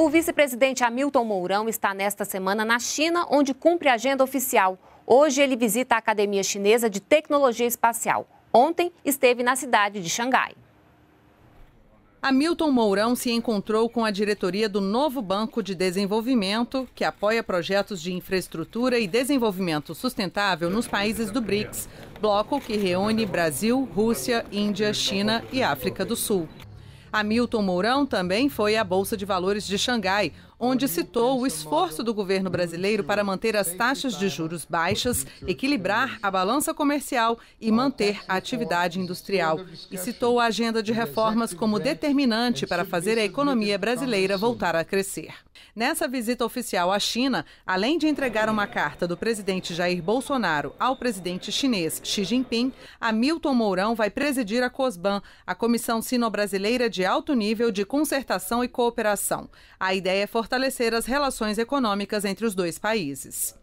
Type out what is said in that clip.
O vice-presidente Hamilton Mourão está nesta semana na China, onde cumpre a agenda oficial. Hoje ele visita a Academia Chinesa de Tecnologia Espacial. Ontem esteve na cidade de Xangai. Hamilton Mourão se encontrou com a diretoria do novo Banco de Desenvolvimento, que apoia projetos de infraestrutura e desenvolvimento sustentável nos países do BRICS, bloco que reúne Brasil, Rússia, Índia, China e África do Sul. Hamilton Mourão também foi à Bolsa de Valores de Xangai, onde citou o esforço do governo brasileiro para manter as taxas de juros baixas, equilibrar a balança comercial e manter a atividade industrial. E citou a agenda de reformas como determinante para fazer a economia brasileira voltar a crescer. Nessa visita oficial à China, além de entregar uma carta do presidente Jair Bolsonaro ao presidente chinês Xi Jinping, Hamilton Mourão vai presidir a COSBAN, a Comissão Sino-Brasileira de Alto Nível de Concertação e Cooperação. A ideia é fortalecer fortalecer as relações econômicas entre os dois países.